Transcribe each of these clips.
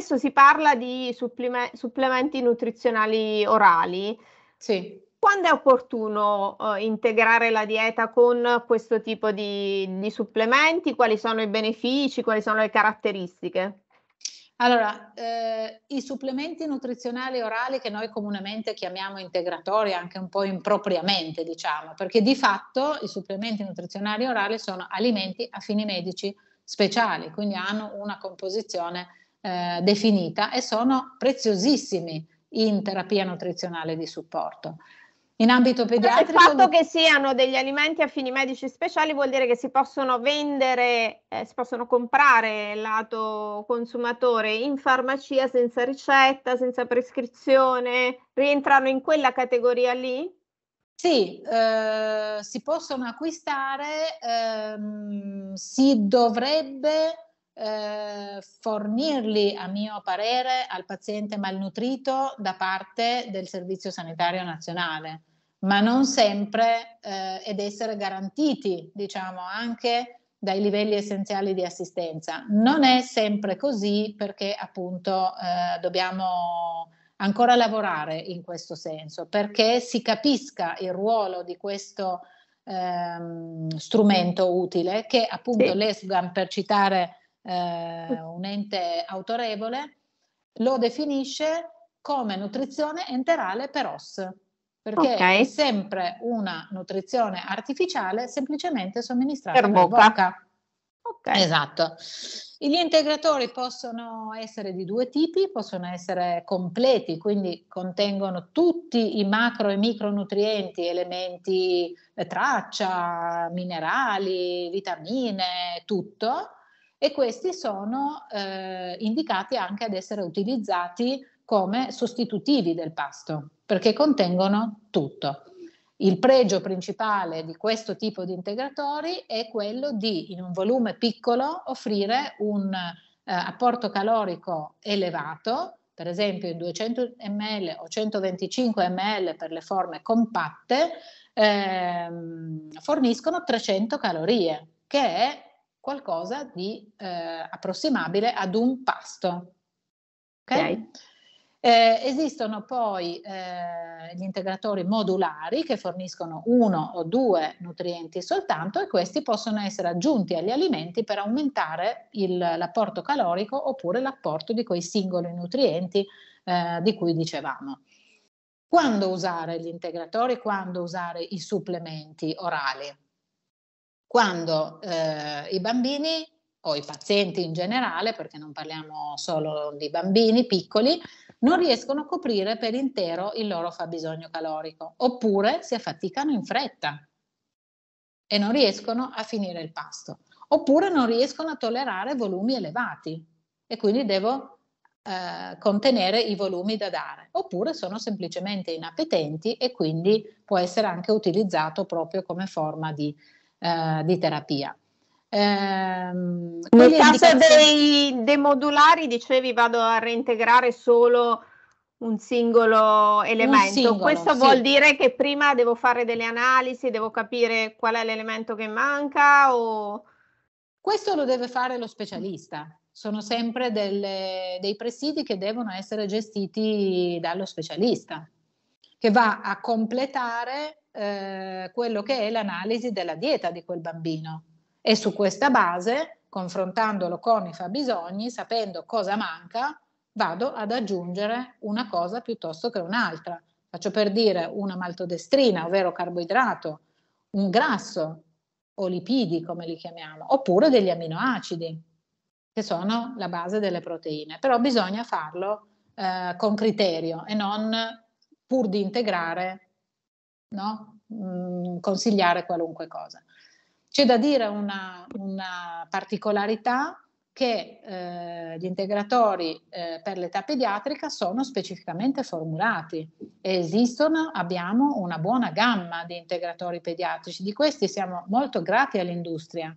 spesso si parla di supplime- supplementi nutrizionali orali. Sì. Quando è opportuno eh, integrare la dieta con questo tipo di, di supplementi? Quali sono i benefici? Quali sono le caratteristiche? Allora, eh, i supplementi nutrizionali orali che noi comunemente chiamiamo integratori, anche un po' impropriamente, diciamo, perché di fatto i supplementi nutrizionali orali sono alimenti a fini medici speciali, quindi hanno una composizione eh, definita e sono preziosissimi in terapia nutrizionale di supporto. In ambito cioè, pediatrico. Il fatto che siano degli alimenti a fini medici speciali vuol dire che si possono vendere, eh, si possono comprare lato consumatore in farmacia senza ricetta, senza prescrizione, rientrano in quella categoria lì? Sì, eh, si possono acquistare, ehm, si dovrebbe eh, fornirli, a mio parere, al paziente malnutrito da parte del Servizio Sanitario Nazionale, ma non sempre eh, ed essere garantiti, diciamo, anche dai livelli essenziali di assistenza. Non è sempre così perché appunto eh, dobbiamo ancora lavorare in questo senso, perché si capisca il ruolo di questo ehm, strumento utile che appunto sì. l'ESGAM, per citare eh, un ente autorevole, lo definisce come nutrizione enterale per OS, perché okay. è sempre una nutrizione artificiale semplicemente somministrata per bocca. bocca. Okay. Esatto. Gli integratori possono essere di due tipi, possono essere completi, quindi contengono tutti i macro e micronutrienti, elementi eh, traccia, minerali, vitamine, tutto, e questi sono eh, indicati anche ad essere utilizzati come sostitutivi del pasto perché contengono tutto. Il pregio principale di questo tipo di integratori è quello di, in un volume piccolo, offrire un eh, apporto calorico elevato, per esempio in 200 ml o 125 ml per le forme compatte, ehm, forniscono 300 calorie, che è qualcosa di eh, approssimabile ad un pasto. Okay? okay. Eh, esistono poi eh, gli integratori modulari che forniscono uno o due nutrienti soltanto e questi possono essere aggiunti agli alimenti per aumentare il, l'apporto calorico oppure l'apporto di quei singoli nutrienti eh, di cui dicevamo. Quando usare gli integratori, quando usare i supplementi orali? quando eh, i bambini o i pazienti in generale, perché non parliamo solo di bambini piccoli, non riescono a coprire per intero il loro fabbisogno calorico, oppure si affaticano in fretta e non riescono a finire il pasto, oppure non riescono a tollerare volumi elevati e quindi devo eh, contenere i volumi da dare, oppure sono semplicemente inappetenti e quindi può essere anche utilizzato proprio come forma di eh, di terapia. Eh, Nel caso dei modulari dicevi vado a reintegrare solo un singolo elemento. Un singolo, Questo sì. vuol dire che prima devo fare delle analisi, devo capire qual è l'elemento che manca o... Questo lo deve fare lo specialista. Sono sempre delle, dei presidi che devono essere gestiti dallo specialista che va a completare eh, quello che è l'analisi della dieta di quel bambino. E su questa base, confrontandolo con i fabbisogni, sapendo cosa manca, vado ad aggiungere una cosa piuttosto che un'altra. Faccio per dire una maltodestrina, ovvero carboidrato, un grasso o lipidi, come li chiamiamo, oppure degli aminoacidi, che sono la base delle proteine. Però bisogna farlo eh, con criterio e non pur di integrare, no? mm, consigliare qualunque cosa. C'è da dire una, una particolarità che eh, gli integratori eh, per l'età pediatrica sono specificamente formulati e esistono, abbiamo una buona gamma di integratori pediatrici, di questi siamo molto grati all'industria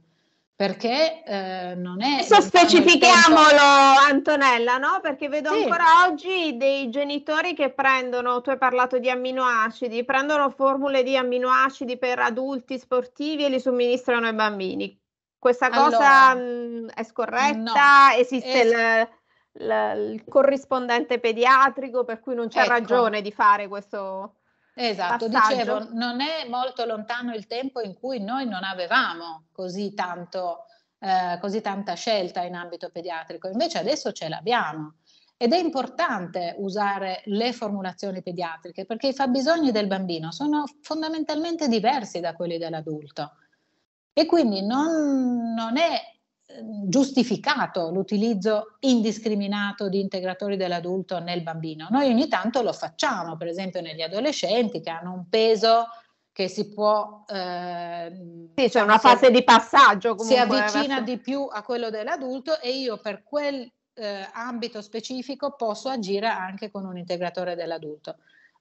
perché eh, non è... Adesso diciamo, specifichiamolo Antonella, no? Perché vedo sì. ancora oggi dei genitori che prendono, tu hai parlato di amminoacidi, prendono formule di amminoacidi per adulti sportivi e li somministrano ai bambini. Questa cosa allora, mh, mm, è scorretta? No. Esiste es- il, il, il corrispondente pediatrico per cui non c'è ecco. ragione di fare questo... Esatto, passaggio. dicevo, non è molto lontano il tempo in cui noi non avevamo così, tanto, eh, così tanta scelta in ambito pediatrico, invece adesso ce l'abbiamo. Ed è importante usare le formulazioni pediatriche perché i fabbisogni del bambino sono fondamentalmente diversi da quelli dell'adulto. E quindi non, non è giustificato l'utilizzo indiscriminato di integratori dell'adulto nel bambino. Noi ogni tanto lo facciamo, per esempio negli adolescenti che hanno un peso che si può... Eh, sì, cioè una fase di passaggio comunque. Si avvicina verso... di più a quello dell'adulto e io per quel eh, ambito specifico posso agire anche con un integratore dell'adulto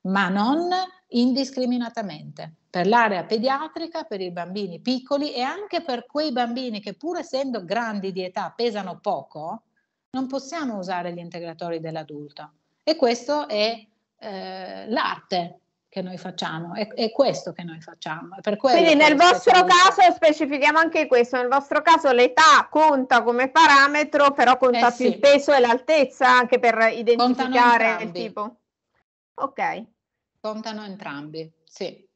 ma non indiscriminatamente per l'area pediatrica, per i bambini piccoli e anche per quei bambini che pur essendo grandi di età pesano poco, non possiamo usare gli integratori dell'adulto. E questo è eh, l'arte che noi facciamo, è, è, questo che noi facciamo. Quindi nel vostro caso, tutto. specifichiamo anche questo, nel vostro caso l'età conta come parametro, però conta eh più il peso e l'altezza anche per identificare il tipo. Ok contano entrambi, sì.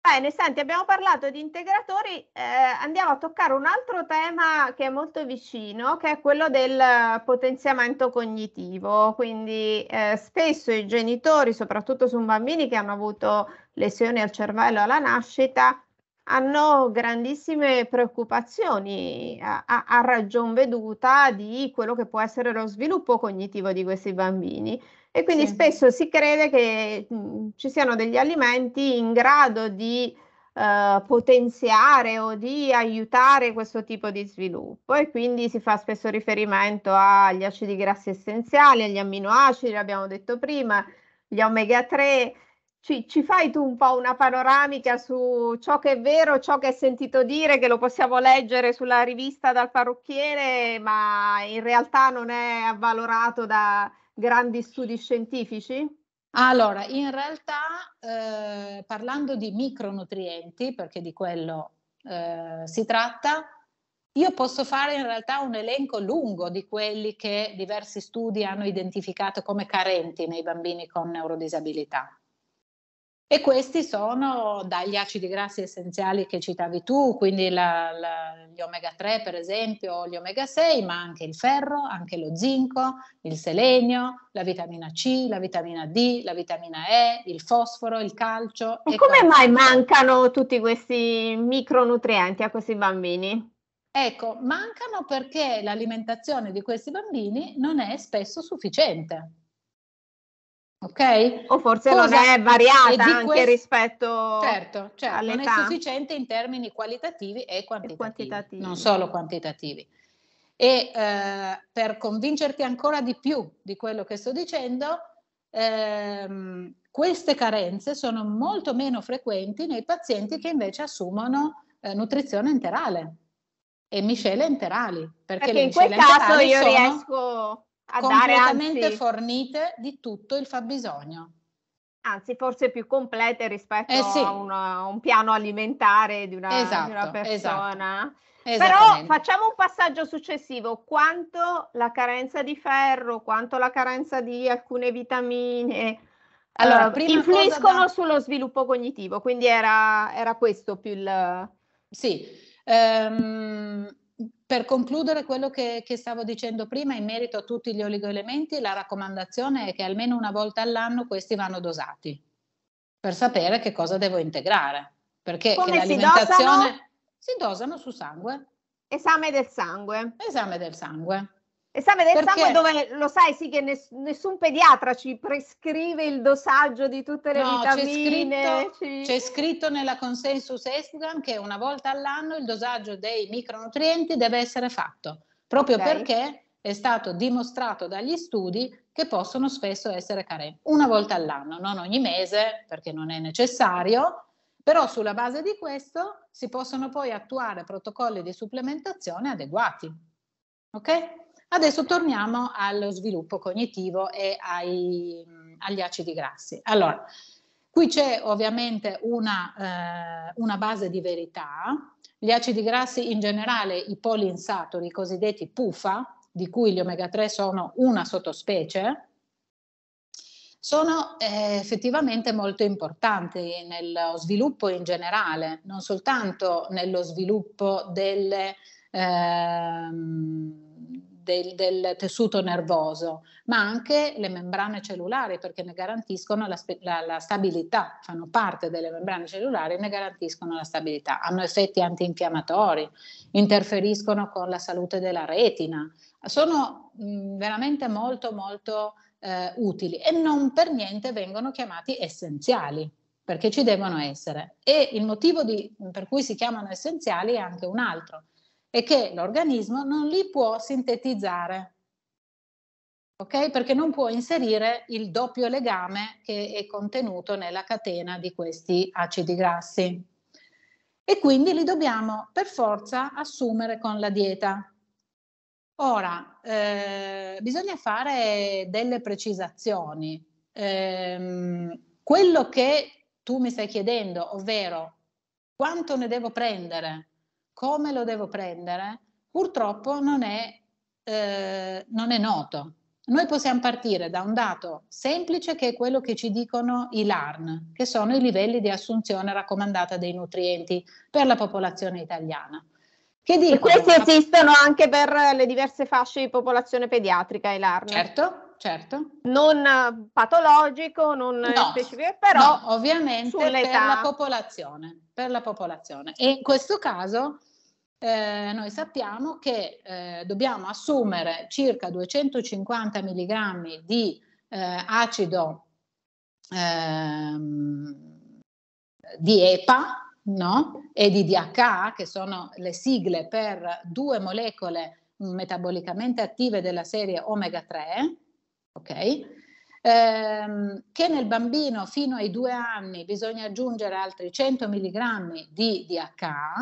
Bene, senti, abbiamo parlato di integratori, eh, andiamo a toccare un altro tema che è molto vicino, che è quello del potenziamento cognitivo. Quindi eh, spesso i genitori, soprattutto su bambini che hanno avuto lesioni al cervello alla nascita, hanno grandissime preoccupazioni a, a, a, ragion veduta di quello che può essere lo sviluppo cognitivo di questi bambini e quindi sì. spesso si crede che mh, mm, ci siano degli alimenti in grado di eh, potenziare o di aiutare questo tipo di sviluppo e quindi si fa spesso riferimento agli acidi grassi essenziali, agli amminoacidi, l'abbiamo detto prima, gli omega 3, ci, ci, fai tu un po' una panoramica su ciò che è vero, ciò che hai sentito dire, che lo possiamo leggere sulla rivista dal parrucchiere, ma in realtà non è avvalorato da grandi studi scientifici? Allora, in realtà eh, parlando di micronutrienti, perché di quello eh, si tratta, io posso fare in realtà un elenco lungo di quelli che diversi studi hanno identificato come carenti nei bambini con neurodisabilità. E questi sono dagli acidi grassi essenziali che citavi tu, quindi la, la, gli omega 3 per esempio, gli omega 6, ma anche il ferro, anche lo zinco, il selenio, la vitamina C, la vitamina D, la vitamina E, il fosforo, il calcio. E, e come calcio. mai mancano tutti questi micronutrienti a questi bambini? Ecco, mancano perché l'alimentazione di questi bambini non è spesso sufficiente. Ok? O forse Cosa non è variata anche questo... rispetto certo, certo, all'età. Non è sufficiente in termini qualitativi e quantitativi, e quantitativi. non solo quantitativi. E eh, per convincerti ancora di più di quello che sto dicendo, ehm, queste carenze sono molto meno frequenti nei pazienti che invece assumono eh, nutrizione enterale e miscele enterali. Perché, perché in quel caso io sono... riesco a completamente dare, fornite di tutto il fabbisogno. Anzi, forse più complete rispetto eh sì. a, una, un piano alimentare di una, esatto, di una esatto, esatto. persona. Esatto. Però facciamo un passaggio successivo. Quanto la carenza di ferro, quanto la carenza di alcune vitamine, allora, uh, influiscono da... sullo sviluppo cognitivo, quindi era, era questo più il... Sì, um, per concludere quello che, che, stavo dicendo prima in merito a tutti gli oligoelementi, la raccomandazione è che almeno una volta all'anno questi vanno dosati per sapere che cosa devo integrare. Perché Come l'alimentazione si dosano? si dosano su sangue. Esame del sangue. Esame del sangue. Esame del Perché? sangue dove lo sai sì che ness- nessun pediatra ci prescrive il dosaggio di tutte le no, vitamine. C'è scritto, ci... c'è scritto nella consensus Esgan che una volta all'anno il dosaggio dei micronutrienti deve essere fatto, proprio okay. perché è stato dimostrato dagli studi che possono spesso essere carenti. Una volta all'anno, non ogni mese perché non è necessario, però sulla base di questo si possono poi attuare protocolli di supplementazione adeguati. Ok? Adesso torniamo allo sviluppo cognitivo e ai, mm, agli acidi grassi. Allora, qui c'è ovviamente una, eh, una base di verità. Gli acidi grassi in generale, i polinsaturi, i cosiddetti PUFA, di cui gli omega 3 sono una sottospecie, sono eh, effettivamente molto importanti nello sviluppo in generale, non soltanto nello sviluppo delle... Ehm, del, del, tessuto nervoso, ma anche le membrane cellulari perché ne garantiscono la, la, la, stabilità, fanno parte delle membrane cellulari e ne garantiscono la stabilità, hanno effetti antinfiammatori, interferiscono con la salute della retina, sono mh, veramente molto molto eh, utili e non per niente vengono chiamati essenziali perché ci devono essere e il motivo di, per cui si chiamano essenziali è anche un altro e che l'organismo non li può sintetizzare. Ok? Perché non può inserire il doppio legame che è contenuto nella catena di questi acidi grassi. E quindi li dobbiamo per forza assumere con la dieta. Ora, eh, bisogna fare delle precisazioni. Eh, quello che tu mi stai chiedendo, ovvero quanto ne devo prendere come lo devo prendere, purtroppo non è, eh, non è noto. Noi possiamo partire da un dato semplice che è quello che ci dicono i LARN, che sono i livelli di assunzione raccomandata dei nutrienti per la popolazione italiana. Che dicono, e questi esistono anche per le diverse fasce di popolazione pediatrica, i LARN. Certo, certo. Non eh, patologico, non no, specifico, però no, ovviamente per la, per la popolazione. E in questo caso eh, noi sappiamo che eh, dobbiamo assumere circa 250 mg di eh, acido ehm, di EPA no? e di DHA, che sono le sigle per due molecole metabolicamente attive della serie omega 3, okay? ehm, che nel bambino fino ai due anni bisogna aggiungere altri 100 mg di DHA,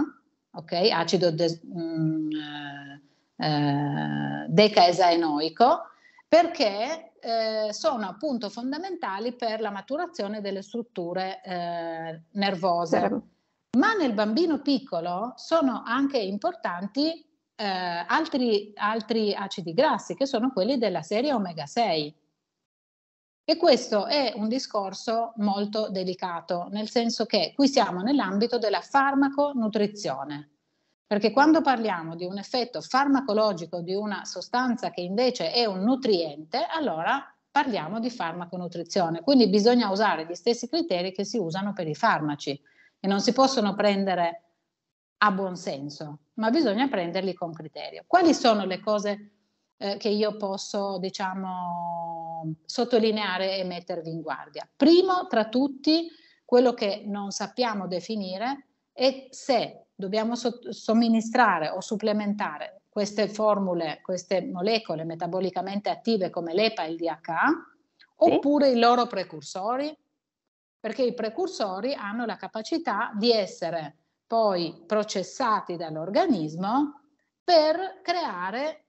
ok? acido de- mh, mm, eh, decaesaenoico, perché eh, sono appunto fondamentali per la maturazione delle strutture eh, nervose. Ma nel bambino piccolo sono anche importanti eh, altri, altri acidi grassi, che sono quelli della serie omega 6 e questo è un discorso molto delicato, nel senso che qui siamo nell'ambito della farmaconutrizione, perché quando parliamo di un effetto farmacologico di una sostanza che invece è un nutriente, allora parliamo di farmaconutrizione, quindi bisogna usare gli stessi criteri che si usano per i farmaci e non si possono prendere a buon senso, ma bisogna prenderli con criterio. Quali sono le cose eh, che io posso, diciamo, sottolineare e mettervi in guardia. Primo tra tutti, quello che non sappiamo definire è se dobbiamo somministrare o supplementare queste formule, queste molecole metabolicamente attive come l'EPA e il DHA, oppure i loro precursori, perché i precursori hanno la capacità di essere poi processati dall'organismo per creare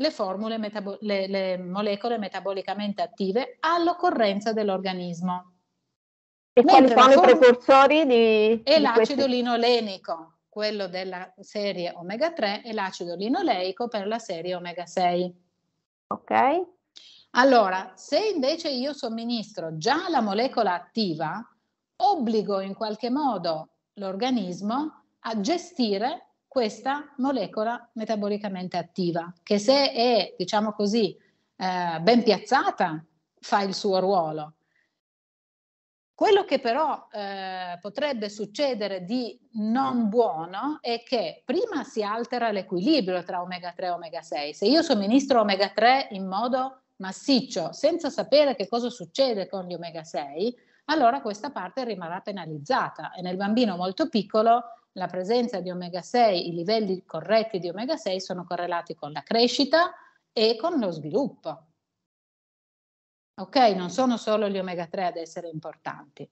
le, formule metabo- le, le molecole metabolicamente attive all'occorrenza dell'organismo. E quali sono i precursori di... E di l'acido questi... linolenico, quello della serie omega 3, e l'acido linoleico per la serie omega 6. Ok. Allora, se invece io somministro già la molecola attiva, obbligo in qualche modo l'organismo a gestire questa molecola metabolicamente attiva, che se è, diciamo così, eh, ben piazzata, fa il suo ruolo. Quello che però eh, potrebbe succedere di non buono è che prima si altera l'equilibrio tra omega 3 e omega 6. Se io somministro omega 3 in modo massiccio, senza sapere che cosa succede con gli omega 6, allora questa parte rimarrà penalizzata e nel bambino molto piccolo la presenza di omega 6, i livelli corretti di omega 6 sono correlati con la crescita e con lo sviluppo. Ok, non sono solo gli omega 3 ad essere importanti.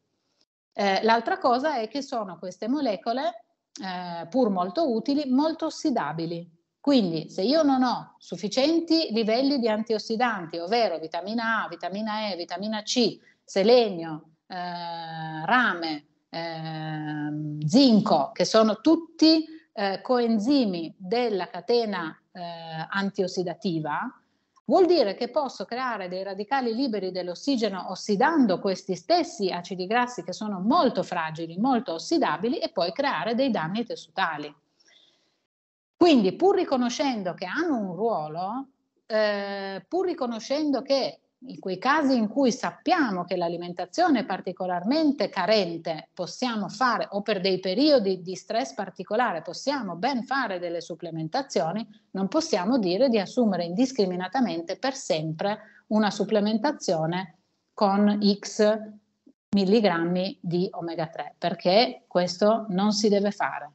Eh, l'altra cosa è che sono queste molecole, eh, pur molto utili, molto ossidabili. Quindi se io non ho sufficienti livelli di antiossidanti, ovvero vitamina A, vitamina E, vitamina C, selenio, eh, rame, eh, zinco, che sono tutti eh, coenzimi della catena eh, antiossidativa, vuol dire che posso creare dei radicali liberi dell'ossigeno ossidando questi stessi acidi grassi che sono molto fragili, molto ossidabili e poi creare dei danni tessutali. Quindi pur riconoscendo che hanno un ruolo, eh, pur riconoscendo che in quei casi in cui sappiamo che l'alimentazione è particolarmente carente, possiamo fare, o per dei periodi di stress particolare, possiamo ben fare delle supplementazioni, non possiamo dire di assumere indiscriminatamente per sempre una supplementazione con X milligrammi di omega 3, perché questo non si deve fare.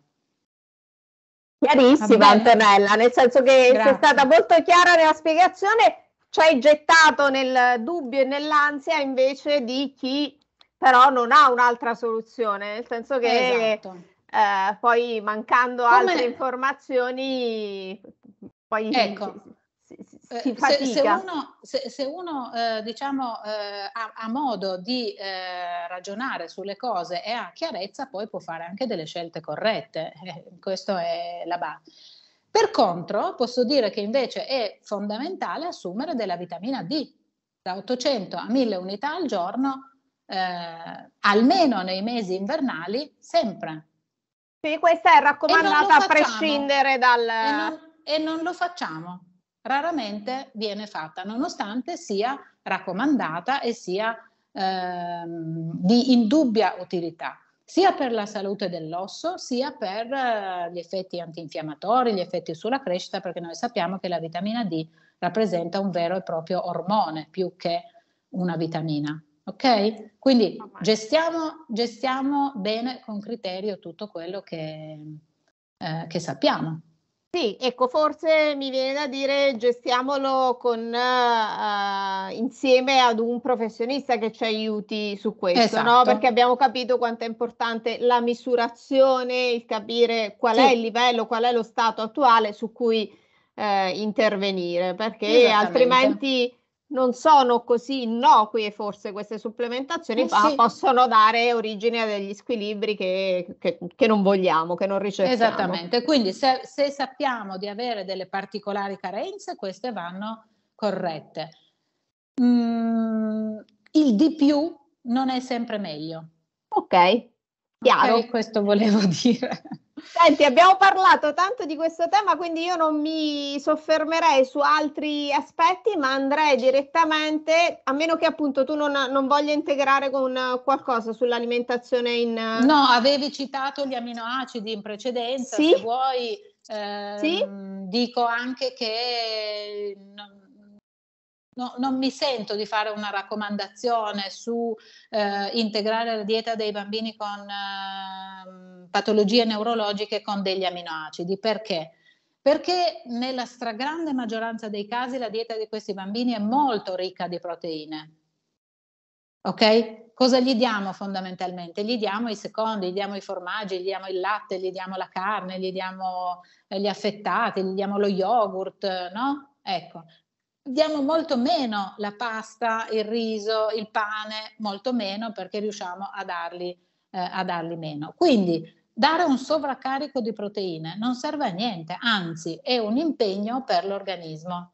Chiarissima Antonella, nel senso che Grazie. sei stata molto chiara nella spiegazione ci cioè, hai gettato nel dubbio e nell'ansia invece di chi però non ha un'altra soluzione, nel senso che esatto. eh, poi mancando Come... altre informazioni poi ecco. si, si, eh, se, se, uno, se, se uno eh, diciamo, eh, ha, ha, modo di eh, ragionare sulle cose e ha chiarezza, poi può fare anche delle scelte corrette. questo è la base. Per contro, posso dire che invece è fondamentale assumere della vitamina D, da 800 a 1000 unità al giorno, eh, almeno nei mesi invernali, sempre. Sì, questa è raccomandata a prescindere dal... E non, e non lo facciamo, raramente viene fatta, nonostante sia raccomandata e sia ehm, di indubbia utilità sia per la salute dell'osso, sia per eh, gli effetti antinfiammatori, gli effetti sulla crescita, perché noi sappiamo che la vitamina D rappresenta un vero e proprio ormone più che una vitamina. Ok? Quindi gestiamo, gestiamo bene con criterio tutto quello che, eh, che sappiamo. Sì, ecco, forse mi viene da dire gestiamolo con, uh, insieme ad un professionista che ci aiuti su questo, esatto. no? perché abbiamo capito quanto è importante la misurazione, il capire qual sì. è il livello, qual è lo stato attuale su cui eh, intervenire, perché altrimenti non sono così innocue forse queste supplementazioni, eh ma sì. possono dare origine a degli squilibri che, che, che, non vogliamo, che non ricerchiamo. Esattamente, quindi se, se, sappiamo di avere delle particolari carenze, queste vanno corrette. Mm, il di più non è sempre meglio. Ok, chiaro. Okay, questo volevo dire. Senti, abbiamo parlato tanto di questo tema, quindi io non mi soffermerei su altri aspetti, ma andrei direttamente, a meno che appunto tu non, non voglia integrare con qualcosa sull'alimentazione in... No, avevi citato gli aminoacidi in precedenza, sì? se vuoi... Eh, sì? Ehm, dico anche che... Non, no, non mi sento di fare una raccomandazione su eh, integrare la dieta dei bambini con eh, patologie neurologiche con degli aminoacidi. Perché? Perché nella stragrande maggioranza dei casi la dieta di questi bambini è molto ricca di proteine. Ok? Cosa gli diamo fondamentalmente? Gli diamo i secondi, gli diamo i formaggi, gli diamo il latte, gli diamo la carne, gli diamo eh, gli affettati, gli diamo lo yogurt, no? Ecco, diamo molto meno la pasta, il riso, il pane, molto meno perché riusciamo a darli, eh, a darli meno. Quindi dare un sovraccarico di proteine non serve a niente, anzi è un impegno per l'organismo,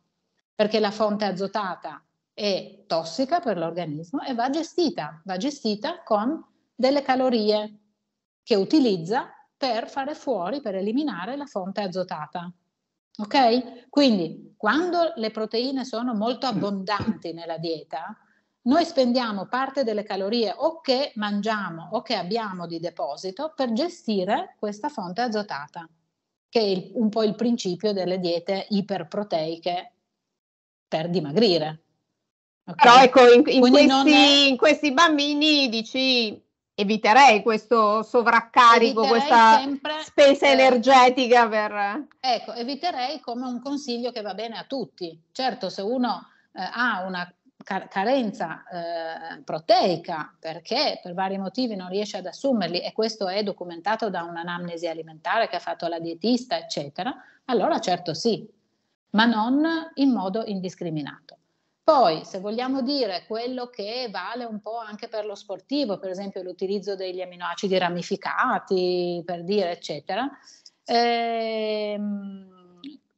perché la fonte azotata è tossica per l'organismo e va gestita, va gestita con delle calorie che utilizza per fare fuori, per eliminare la fonte azotata. Ok? Quindi quando le proteine sono molto mm. abbondanti nella dieta, noi spendiamo parte delle calorie o che mangiamo o che abbiamo di deposito per gestire questa fonte azotata, che è il, un po' il principio delle diete iperproteiche per dimagrire. Okay? Però ecco, in, in, questi, è... in questi bambini dici eviterei questo sovraccarico, eviterei questa sempre, spesa eh, energetica per... Ecco, eviterei come un consiglio che va bene a tutti. Certo, se uno eh, ha una carenza eh, proteica perché per vari motivi non riesce ad assumerli e questo è documentato da un'anamnesi alimentare che ha fatto la dietista, eccetera, allora certo sì, ma non in modo indiscriminato. Poi, se vogliamo dire quello che vale un po' anche per lo sportivo, per esempio l'utilizzo degli aminoacidi ramificati, per dire, eccetera, ehm,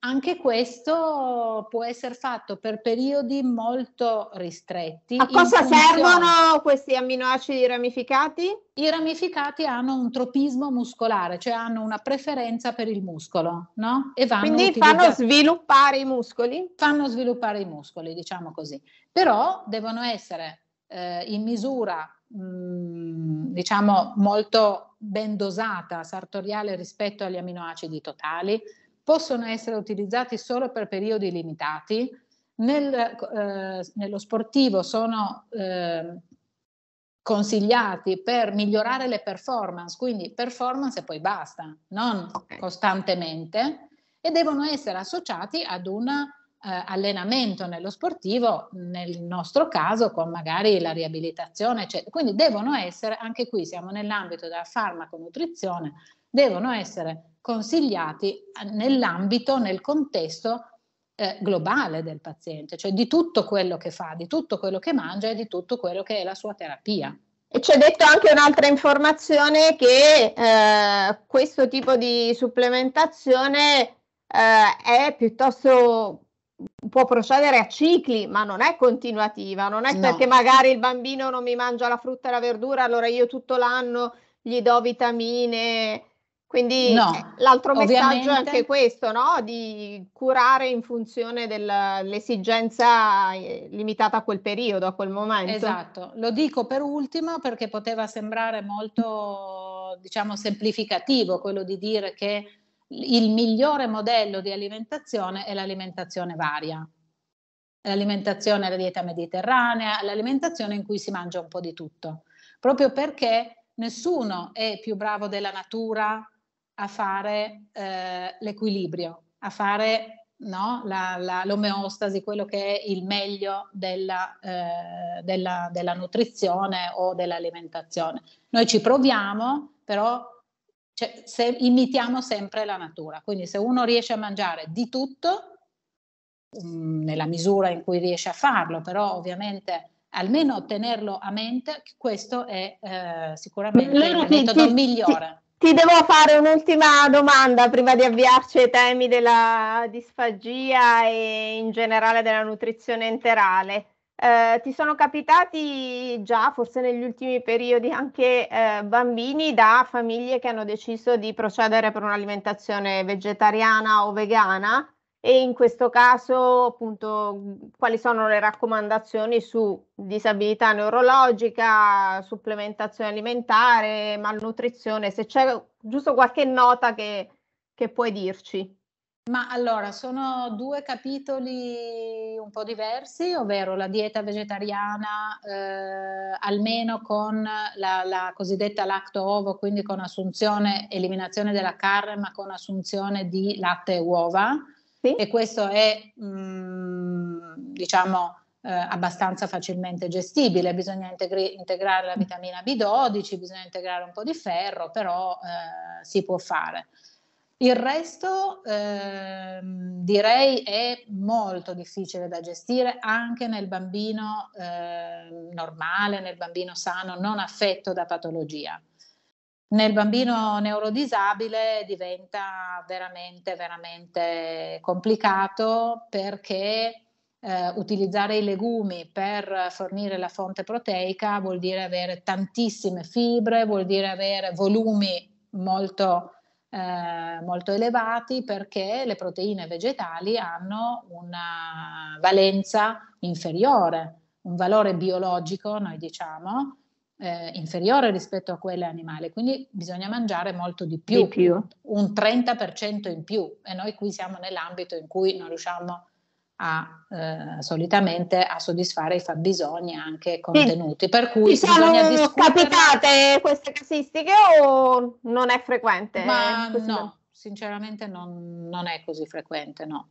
anche questo può essere fatto per periodi molto ristretti. A cosa servono questi amminoacidi ramificati? I ramificati hanno un tropismo muscolare, cioè hanno una preferenza per il muscolo, no? E vanno Quindi utilizzati. fanno sviluppare i muscoli? Fanno sviluppare i muscoli, diciamo così. Però devono essere eh, in misura, mh, mm, diciamo, molto ben dosata, sartoriale rispetto agli amminoacidi totali, possono essere utilizzati solo per periodi limitati. Nel, eh, nello sportivo sono eh, consigliati per migliorare le performance, quindi performance e poi basta, non okay. costantemente, e devono essere associati ad un eh, allenamento nello sportivo, nel nostro caso con magari la riabilitazione, eccetera. Quindi devono essere, anche qui siamo nell'ambito della farmaconutrizione, devono essere consigliati eh, nell'ambito, nel contesto eh, globale del paziente, cioè di tutto quello che fa, di tutto quello che mangia e di tutto quello che è la sua terapia. E ci ha detto anche un'altra informazione che eh, questo tipo di supplementazione eh, è piuttosto può procedere a cicli, ma non è continuativa, non è no. perché magari il bambino non mi mangia la frutta e la verdura, allora io tutto l'anno gli do vitamine quindi no, l'altro messaggio è anche questo, no? di curare in funzione dell'esigenza eh, limitata a quel periodo, a quel momento. Esatto, lo dico per ultimo perché poteva sembrare molto diciamo, semplificativo quello di dire che il migliore modello di alimentazione è l'alimentazione varia. L'alimentazione alla dieta mediterranea, l'alimentazione in cui si mangia un po' di tutto, proprio perché nessuno è più bravo della natura, a fare eh, l'equilibrio, a fare no, la, la, l'omeostasi, quello che è il meglio della, eh, della, della nutrizione o dell'alimentazione. Noi ci proviamo, però cioè, se, imitiamo sempre la natura. Quindi se uno riesce a mangiare di tutto, mm, nella misura in cui riesce a farlo, però ovviamente almeno tenerlo a mente, questo è eh, sicuramente il metodo ti, migliore. Ti devo fare un'ultima domanda prima di avviarci ai temi della disfagia e in generale della nutrizione enterale. Eh, ti sono capitati già, forse negli ultimi periodi, anche eh, bambini da famiglie che hanno deciso di procedere per un'alimentazione vegetariana o vegana? e in questo caso appunto quali sono le raccomandazioni su disabilità neurologica, supplementazione alimentare, malnutrizione, se c'è giusto qualche nota che, che puoi dirci. Ma allora, sono due capitoli un po' diversi, ovvero la dieta vegetariana, eh, almeno con la, la cosiddetta lacto-ovo, quindi con assunzione, eliminazione della carne, ma con assunzione di latte e uova, sì. E questo è, mh, mm, diciamo, eh, abbastanza facilmente gestibile, bisogna integri- integrare la vitamina B12, bisogna integrare un po' di ferro, però eh, si può fare. Il resto eh, direi è molto difficile da gestire anche nel bambino ehm, normale, nel bambino sano, non affetto da patologia nel bambino neurodisabile diventa veramente, veramente complicato perché eh, utilizzare i legumi per fornire la fonte proteica vuol dire avere tantissime fibre, vuol dire avere volumi molto, eh, molto elevati perché le proteine vegetali hanno una valenza inferiore, un valore biologico, noi diciamo, eh, inferiore rispetto a quelle animali, quindi bisogna mangiare molto di più, di più, un 30% in più e noi qui siamo nell'ambito in cui non riusciamo a, eh, solitamente a soddisfare i fabbisogni anche contenuti. Sì. Per cui Ci sono discutere... capitate queste casistiche o non è frequente? Ma no, sinceramente non, non è così frequente, no.